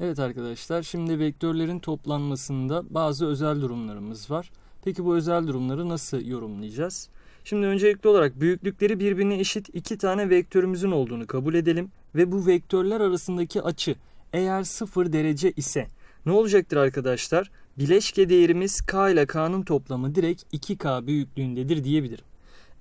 Evet arkadaşlar şimdi vektörlerin toplanmasında bazı özel durumlarımız var. Peki bu özel durumları nasıl yorumlayacağız? Şimdi öncelikli olarak büyüklükleri birbirine eşit iki tane vektörümüzün olduğunu kabul edelim. Ve bu vektörler arasındaki açı eğer 0 derece ise ne olacaktır arkadaşlar? Bileşke değerimiz k ile k'nın toplamı direkt 2k büyüklüğündedir diyebilirim.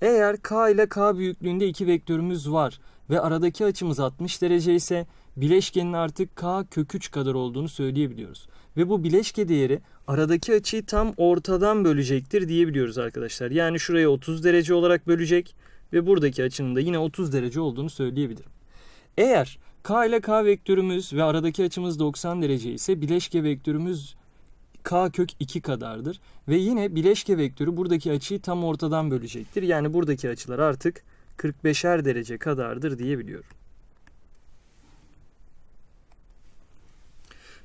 Eğer k ile k büyüklüğünde iki vektörümüz var ve aradaki açımız 60 derece ise bileşkenin artık k kök 3 kadar olduğunu söyleyebiliyoruz. Ve bu bileşke değeri aradaki açıyı tam ortadan bölecektir diyebiliyoruz arkadaşlar. Yani şuraya 30 derece olarak bölecek ve buradaki açının da yine 30 derece olduğunu söyleyebilirim. Eğer k ile k vektörümüz ve aradaki açımız 90 derece ise bileşke vektörümüz k kök 2 kadardır. Ve yine bileşke vektörü buradaki açıyı tam ortadan bölecektir. Yani buradaki açılar artık 45'er derece kadardır diyebiliyorum.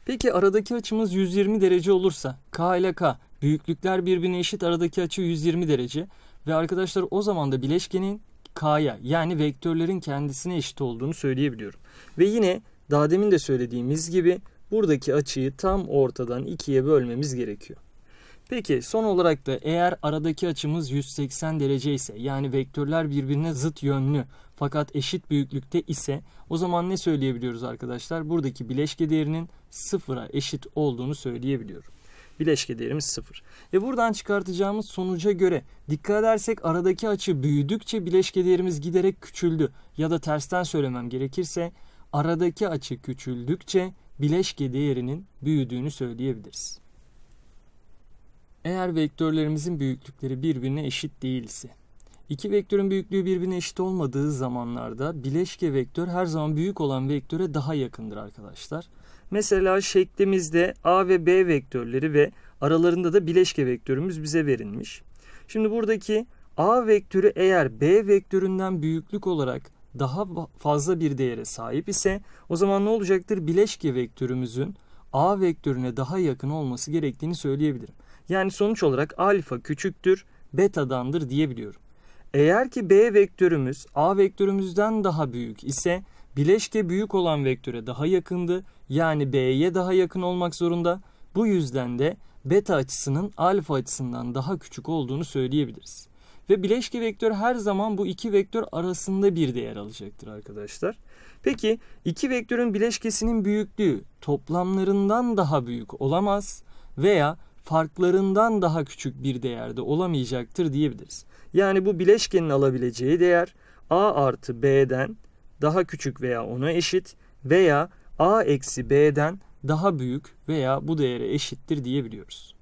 Peki aradaki açımız 120 derece olursa K ile K büyüklükler birbirine eşit aradaki açı 120 derece ve arkadaşlar o zaman da bileşkenin K'ya yani vektörlerin kendisine eşit olduğunu söyleyebiliyorum. Ve yine daha demin de söylediğimiz gibi buradaki açıyı tam ortadan ikiye bölmemiz gerekiyor. Peki son olarak da eğer aradaki açımız 180 derece ise yani vektörler birbirine zıt yönlü fakat eşit büyüklükte ise o zaman ne söyleyebiliyoruz arkadaşlar? Buradaki bileşke değerinin sıfıra eşit olduğunu söyleyebiliyorum. Bileşke değerimiz sıfır. Ve buradan çıkartacağımız sonuca göre dikkat edersek aradaki açı büyüdükçe bileşke değerimiz giderek küçüldü. Ya da tersten söylemem gerekirse aradaki açı küçüldükçe bileşke değerinin büyüdüğünü söyleyebiliriz. Eğer vektörlerimizin büyüklükleri birbirine eşit değilse, iki vektörün büyüklüğü birbirine eşit olmadığı zamanlarda bileşke vektör her zaman büyük olan vektöre daha yakındır arkadaşlar. Mesela şeklimizde A ve B vektörleri ve aralarında da bileşke vektörümüz bize verilmiş. Şimdi buradaki A vektörü eğer B vektöründen büyüklük olarak daha fazla bir değere sahip ise o zaman ne olacaktır? Bileşke vektörümüzün A vektörüne daha yakın olması gerektiğini söyleyebilirim. Yani sonuç olarak alfa küçüktür beta'dandır diyebiliyorum. Eğer ki B vektörümüz A vektörümüzden daha büyük ise bileşke büyük olan vektöre daha yakındı. Yani B'ye daha yakın olmak zorunda. Bu yüzden de beta açısının alfa açısından daha küçük olduğunu söyleyebiliriz. Ve bileşke vektör her zaman bu iki vektör arasında bir değer alacaktır arkadaşlar. Peki iki vektörün bileşkesinin büyüklüğü toplamlarından daha büyük olamaz veya farklarından daha küçük bir değerde olamayacaktır diyebiliriz. Yani bu bileşkenin alabileceği değer a artı b'den daha küçük veya ona eşit veya a eksi b'den daha büyük veya bu değere eşittir diyebiliyoruz.